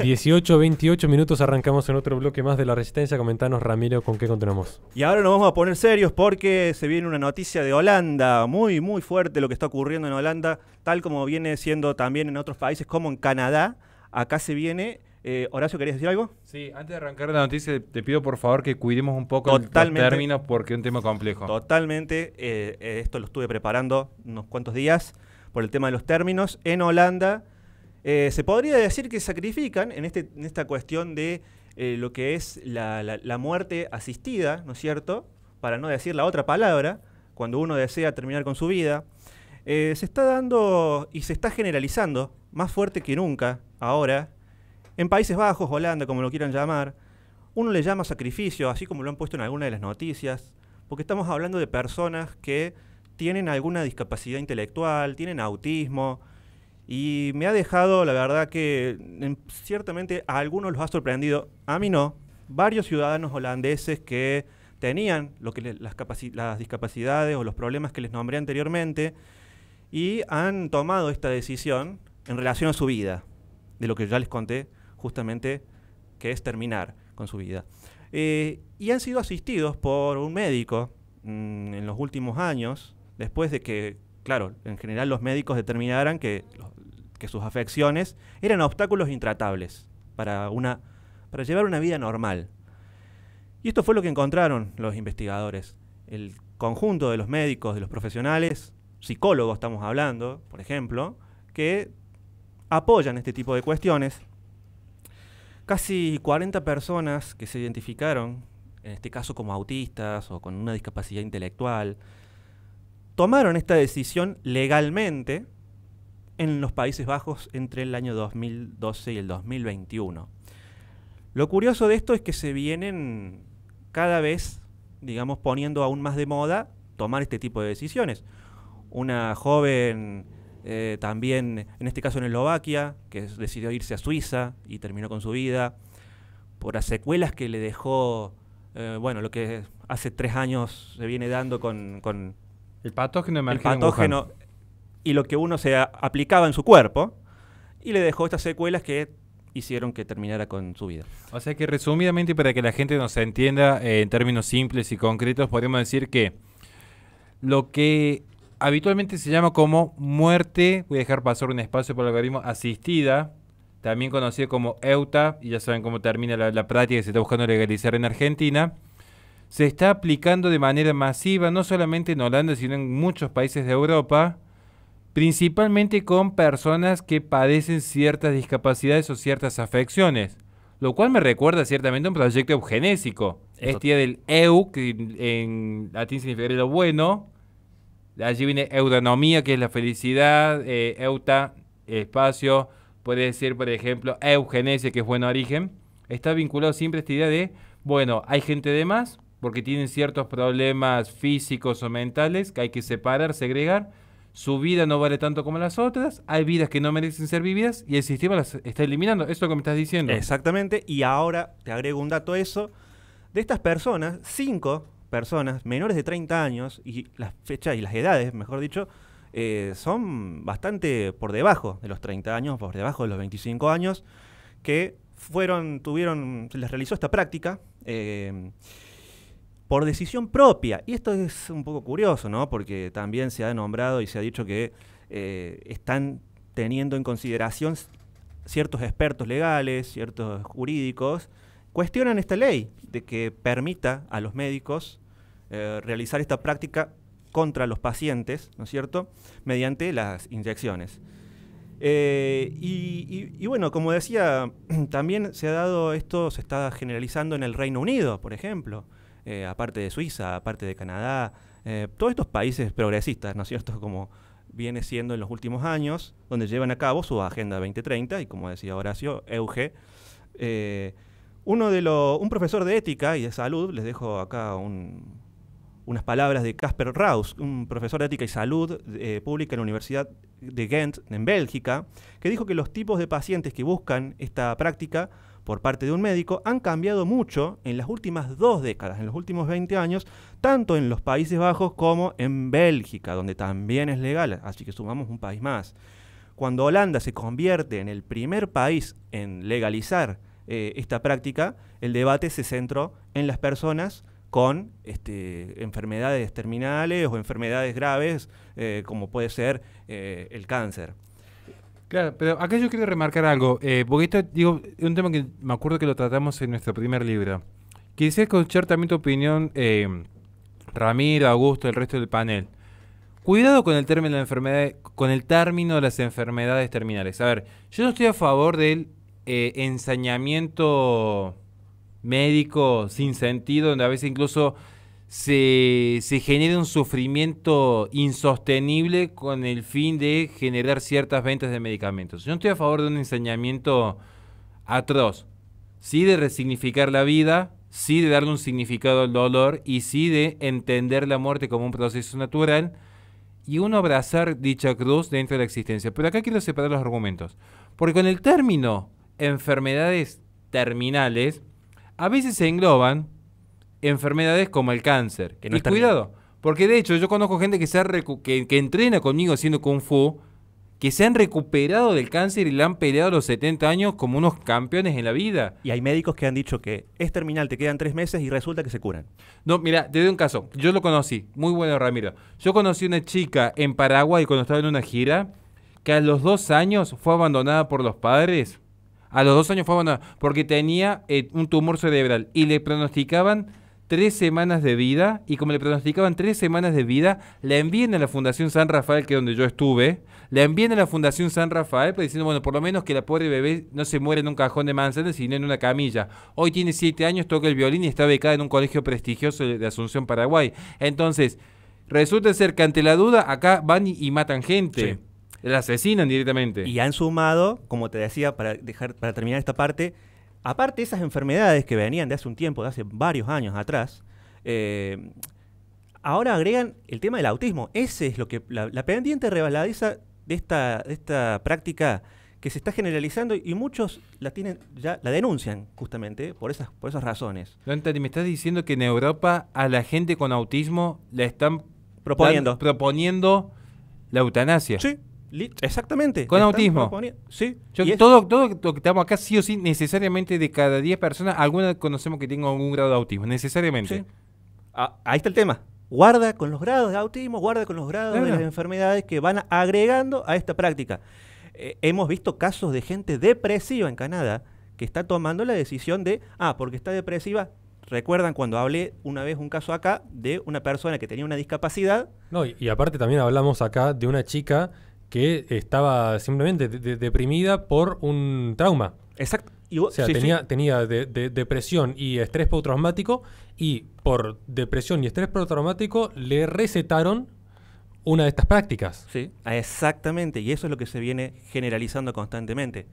18, 28 minutos arrancamos en otro bloque más de la Resistencia. Comentanos, Ramiro, con qué continuamos. Y ahora nos vamos a poner serios porque se viene una noticia de Holanda, muy, muy fuerte lo que está ocurriendo en Holanda, tal como viene siendo también en otros países como en Canadá. Acá se viene eh, Horacio, ¿querías decir algo? Sí, antes de arrancar la noticia, te pido por favor que cuidemos un poco Totalmente, los términos porque es un tema complejo. Totalmente, eh, eh, esto lo estuve preparando unos cuantos días por el tema de los términos. En Holanda eh, se podría decir que sacrifican en, este, esta cuestión de eh, lo que es la, muerte asistida, ¿no es cierto? Para no decir la otra palabra, cuando uno desea terminar con su vida. Eh, se está dando y se está generalizando más fuerte que nunca ahora en Países Bajos, Holanda, como lo quieran llamar. Uno le llama sacrificio, así como lo han puesto en alguna de las noticias, porque estamos hablando de personas que tienen alguna discapacidad intelectual, tienen autismo, y me ha dejado, la verdad, que ciertamente a algunos los ha sorprendido, a mí no, varios ciudadanos holandeses que tenían lo que las, discapacidades o los problemas que les nombré anteriormente y han tomado esta decisión en relación a su vida, de lo que ya les conté justamente, que es terminar con su vida. Eh, y han sido asistidos por un médico mm, en los últimos años, después de que, claro, en general los médicos determinaran que que sus afecciones eran obstáculos intratables para, una, para llevar una vida normal. Y esto fue lo que encontraron los investigadores. El conjunto de los médicos, de los profesionales, psicólogos estamos hablando, por ejemplo, que apoyan este tipo de cuestiones. Casi 40 personas que se identificaron, en este caso como autistas o con una discapacidad intelectual, tomaron esta decisión legalmente en los Países Bajos entre el año 2012 y el 2021. Lo curioso de esto es que se vienen cada vez, digamos, poniendo aún más de moda tomar este tipo de decisiones. Una joven eh, también, en este caso en Eslovaquia, que decidió irse a Suiza y terminó con su vida por las secuelas que le dejó, eh, bueno, lo que hace tres años se viene dando con... el patógeno, el patógeno y lo que uno se aplicaba en su cuerpo, y le dejó estas secuelas que hicieron que terminara con su vida. O sea que resumidamente, para que la gente nos entienda eh, en términos simples y concretos, podemos decir que lo que habitualmente se llama como muerte, voy a dejar pasar un espacio por el algoritmo, asistida, también conocida como EUTA, y ya saben cómo termina la, la práctica que se está buscando legalizar en Argentina, se está aplicando de manera masiva, no solamente en Holanda, sino en muchos países de Europa, principalmente con personas que padecen ciertas discapacidades o ciertas afecciones, lo cual me recuerda ciertamente a un proyecto eugenésico. Este día del EU, que en latín significa lo bueno. Allí viene eudonomía, que es la felicidad, eh, euta, espacio, puede decir, por ejemplo, eugenesia, que es bueno origen. Está vinculado siempre a esta idea de, bueno, hay gente de más, porque tienen ciertos problemas físicos o mentales que hay que separar, segregar, su vida no vale tanto como las otras, hay vidas que no merecen ser vividas y el sistema las está eliminando. Eso es lo que me estás diciendo. Exactamente, y ahora te agrego un dato a eso. De estas personas, cinco personas menores de 30 años, y las fechas y las edades, mejor dicho, eh, son bastante por debajo de los 30 años, por debajo de los 25 años, que fueron, tuvieron, se les realizó esta práctica. Eh, por decisión propia. Y esto es un poco curioso, ¿no? Porque también se ha nombrado y se ha dicho que eh, están teniendo en consideración ciertos expertos legales, ciertos jurídicos, cuestionan esta ley de que permita a los médicos eh, realizar esta práctica contra los pacientes, ¿no es cierto?, mediante las inyecciones. Eh, y, bueno, como decía, también se ha dado esto, se está generalizando en el Reino Unido, por ejemplo. Eh, aparte de Suiza, aparte de Canadá, eh, todos estos países progresistas, ¿no es cierto?, como viene siendo en los últimos años, donde llevan a cabo su Agenda 2030 y como decía Horacio, Euge, eh, uno de un profesor de ética y de salud, les dejo acá unas palabras de Casper Raus, un profesor de ética y salud pública en la Universidad de Ghent, en Bélgica, que dijo que los tipos de pacientes que buscan esta práctica por parte de un médico han cambiado mucho en las últimas dos décadas, en los últimos 20 años, tanto en los Países Bajos como en Bélgica, donde también es legal, así que sumamos un país más. Cuando Holanda se convierte en el primer país en legalizar eh, esta práctica, el debate se centró en las personas con este, enfermedades terminales o enfermedades graves, eh, como puede ser eh, el cáncer. Claro, pero acá yo quiero remarcar algo, eh, porque esto digo, es un tema que me acuerdo que lo tratamos en nuestro primer libro. Quisiera escuchar también tu opinión, eh, Ramiro, Augusto, el resto del panel. Cuidado con el término de enfermedad, con el término de las enfermedades terminales. A ver, yo no estoy a favor del eh, ensañamiento médico sin sentido, donde a veces incluso se, se genera un sufrimiento insostenible con el fin de generar ciertas ventas de medicamentos. Yo no estoy a favor de un enseñamiento atroz, sí de resignificar la vida, sí de darle un significado al dolor y sí de entender la muerte como un proceso natural y uno abrazar dicha cruz dentro de la existencia. Pero acá quiero separar los argumentos, porque con el término enfermedades terminales, a veces se engloban enfermedades como el cáncer. y cuidado, porque de hecho yo conozco gente que, se ha que, entrena conmigo haciendo kung fu, que se han recuperado del cáncer y le han peleado a los 70 años como unos campeones en la vida. Y hay médicos que han dicho que es terminal, te quedan tres meses y resulta que se curan. No, mira, te doy un caso. Yo lo conocí, muy bueno Ramiro. Yo conocí una chica en Paraguay cuando estaba en una gira que a los dos años fue abandonada por los padres. A los dos años fue abandonada porque tenía eh, un tumor cerebral y le pronosticaban tres semanas de vida y como le pronosticaban tres semanas de vida, la envíen a la Fundación San Rafael, que es donde yo estuve, la envíen a la Fundación San Rafael, pues, diciendo, bueno, por lo menos que la pobre bebé no se muere en un cajón de manzanas, sino en una camilla. Hoy tiene siete años, toca el violín y está becada en un colegio prestigioso de Asunción, Paraguay. Entonces, resulta ser que ante la duda, acá van y, matan gente. Sí. La asesinan directamente. Y han sumado, como te decía, para, dejar, para terminar esta parte, aparte de esas enfermedades que venían de hace un tiempo, de hace varios años atrás, eh, ahora agregan el tema del autismo. Ese es lo que la, pendiente rebaladiza de esta, esta práctica que se está generalizando y muchos la tienen ya la denuncian justamente por esas por esas razones. Anthony, me estás diciendo que en Europa a la gente con autismo la están proponiendo, proponiendo la eutanasia. Sí, Exactamente. Con autismo. Sí. todo, lo que estamos acá, sí o sí, necesariamente de cada 10 personas, alguna conocemos que tenga algún grado de autismo, necesariamente. Ah, ahí está el tema. Guarda con los grados de autismo, guarda con los grados de las enfermedades que van agregando a esta práctica. Eh, hemos visto casos de gente depresiva en Canadá que está tomando la decisión de, ah, porque está depresiva, recuerdan cuando hablé una vez un caso acá de una persona que tenía una discapacidad. No, y aparte también hablamos acá de una chica que estaba simplemente deprimida por un trauma. Exacto. o sea, tenía, depresión y estrés postraumático y por depresión y estrés postraumático le recetaron una de estas prácticas. Sí, exactamente. Y eso es lo que se viene generalizando constantemente.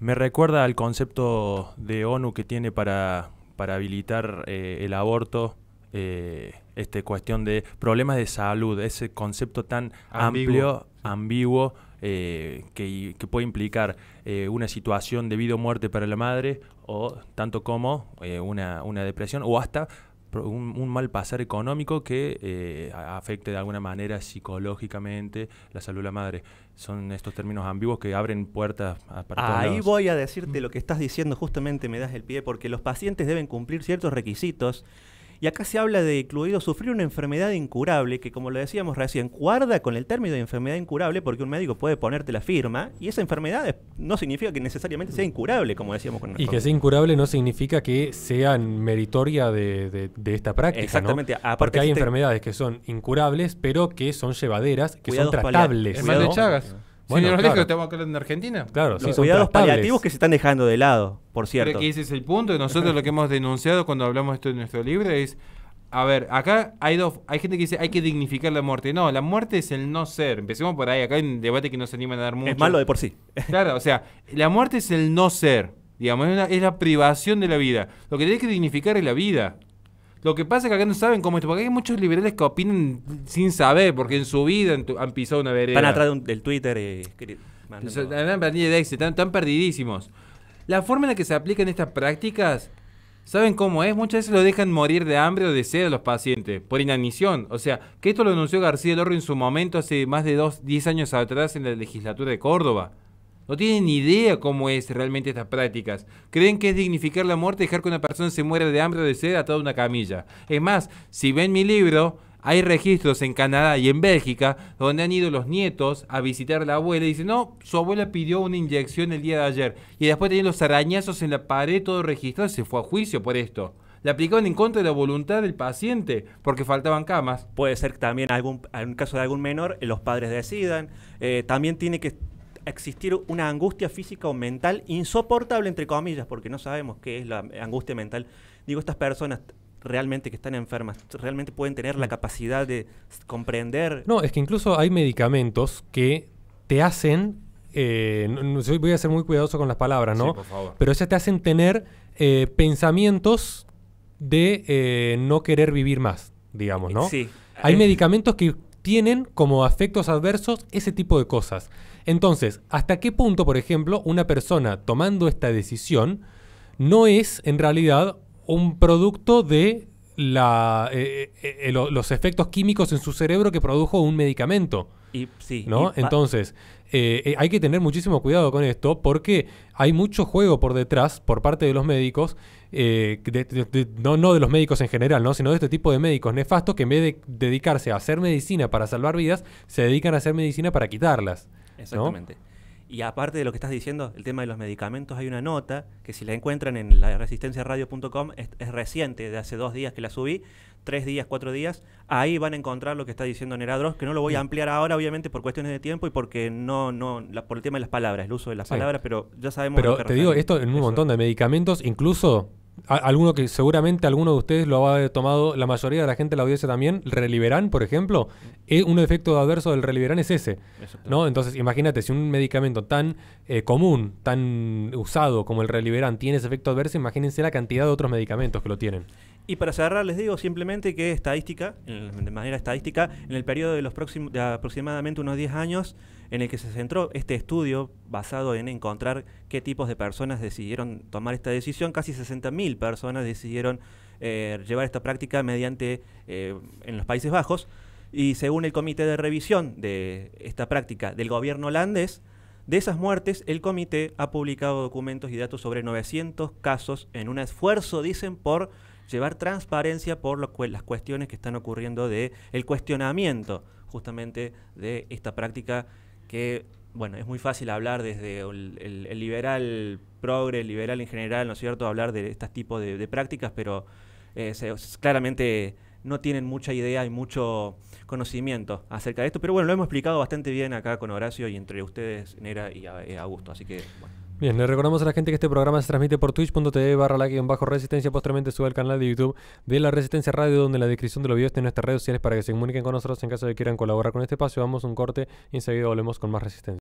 Me recuerda, al concepto de ONU que tiene para, para habilitar eh, el aborto eh, este, cuestión de problemas de salud, ese concepto tan amplio, ambiguo, eh, que, puede implicar eh, una situación de vida o muerte para la madre, o tanto como eh, una, depresión, o hasta un, mal pasar económico que afecte de alguna manera psicológicamente la salud de la madre. Son estos términos ambiguos que abren puertas a ah, para Ahí voy a decirte lo que estás diciendo, justamente me das el pie, porque los pacientes deben cumplir ciertos requisitos y acá se habla de incluido sufrir una enfermedad incurable, que como lo decíamos recién, guarda con el término de enfermedad incurable porque un médico puede ponerte la firma y esa enfermedad no significa que necesariamente sea incurable, como decíamos con Y que sea incurable no significa que sea meritoria de, esta práctica. Exactamente. Aparte porque hay este enfermedades que son incurables, pero que son llevaderas, que son tratables. Chagas. Bueno, que estamos acá en Argentina. Claro, son cuidados paliativos que se están dejando de lado, por cierto. Creo que ese es el punto. nosotros lo que hemos denunciado cuando hablamos esto en nuestro libro es. A ver, acá hay dos, hay gente que dice hay que dignificar la muerte. No, la muerte es el no ser. Empecemos por ahí, acá hay un debate que no se animan a dar mucho. Es malo de por sí. Claro, o sea, la muerte es el no ser. Digamos, es, una, es la privación de la vida. Lo que tiene que dignificar es la vida. Lo que pasa es que acá no saben cómo esto, porque hay muchos liberales que opinan sin saber, porque en su vida han pisado una vereda. Están atrás del Twitter. Eh, están, están perdidísimos. La forma en la que se aplican estas prácticas, ¿saben cómo es? Muchas veces lo dejan morir de hambre o de sed a los pacientes, por inanición. O sea, que esto lo anunció García Lorro en su momento hace más de 10 años atrás en la legislatura de Córdoba. No tienen ni idea cómo es realmente estas prácticas. Creen que es dignificar la muerte dejar que una persona se muera de hambre o de sed atada a una camilla. Es más, si ven mi libro, hay registros en Canadá y en Bélgica donde han ido los nietos a visitar a la abuela y dicen, no, su abuela pidió una inyección el día de ayer. Y después tenían los arañazos en la pared, todo registrado, se fue a juicio por esto. le aplicaron en contra de la voluntad del paciente porque faltaban camas. Puede ser también algún, en caso de algún menor los padres decidan. Eh, también tiene que existir una angustia física o mental insoportable, entre comillas, porque no sabemos qué es la angustia mental. Digo, estas personas realmente que están enfermas, realmente pueden tener la mm. capacidad de comprender. No, es que incluso hay medicamentos que te hacen, eh, voy a ser muy cuidadoso con las palabras, ¿no? por favor. Pero esas te hacen tener eh, pensamientos de eh, no querer vivir más, digamos, ¿no? Sí. Hay medicamentos que tienen como efectos adversos ese tipo de cosas. Entonces, ¿hasta qué punto, por ejemplo, una persona tomando esta decisión no es en realidad un producto de eh, eh, eh, los efectos químicos en su cerebro que produjo un medicamento? Y, sí, ¿no? Entonces, hay que tener muchísimo cuidado con esto porque hay mucho juego por detrás por parte de los médicos, no, no, de los médicos en general, ¿no? sino de este tipo de médicos nefastos que en vez de dedicarse a hacer medicina para salvar vidas, se dedican a hacer medicina para quitarlas. Exactamente. Y aparte de lo que estás diciendo, el tema de los medicamentos, hay una nota que si la encuentran en la resistenciaradio.com es, es reciente, de hace dos días que la subí, tres días, cuatro días. Ahí van a encontrar lo que está diciendo Neradros, que no lo voy a ampliar ahora, obviamente, por cuestiones de tiempo y porque no, no, por el tema de las palabras, el uso de las palabras, pero ya sabemos. Pero te digo, esto en un montón de medicamentos, incluso alguno que seguramente alguno de ustedes lo ha tomado, la mayoría de la gente la audiencia también, Reliberan, por ejemplo, es, eh, un efecto adverso del Reliberan es ese. ¿no? Entonces, imagínate, si un medicamento tan eh, común, tan usado como el Reliberan tiene ese efecto adverso, imagínense la cantidad de otros medicamentos que lo tienen. Y para cerrar, les digo simplemente que estadística, de manera estadística, en el periodo de, los próximos, de aproximadamente unos 10 años, en el que se centró este estudio basado en encontrar qué tipos de personas decidieron tomar esta decisión. Casi 60.000 personas decidieron eh, llevar esta práctica mediante eh, en los Países Bajos. Y según el comité de revisión de esta práctica del gobierno holandés, de esas muertes, el comité ha publicado documentos y datos sobre 900 casos en un esfuerzo, dicen, por llevar transparencia por lo las cuestiones que están ocurriendo de el cuestionamiento justamente de esta práctica que bueno, es muy fácil hablar desde el, liberal progre, el liberal en general, ¿no es cierto?, hablar de este tipo de, prácticas, pero eh, claramente no tienen mucha idea y mucho conocimiento acerca de esto. Pero bueno, lo hemos explicado bastante bien acá con Horacio y entre ustedes, Nera y eh, Augusto. Así que, bueno. Bien, le recordamos a la gente que este programa se transmite por twitch.tv barra la bajo resistencia. Posteriormente sube al canal de YouTube de la Resistencia Radio, donde la descripción de los videos en nuestras redes sociales para que se comuniquen con nosotros en caso de que quieran colaborar con este espacio. Vamos a un corte y enseguida volvemos con más resistencia.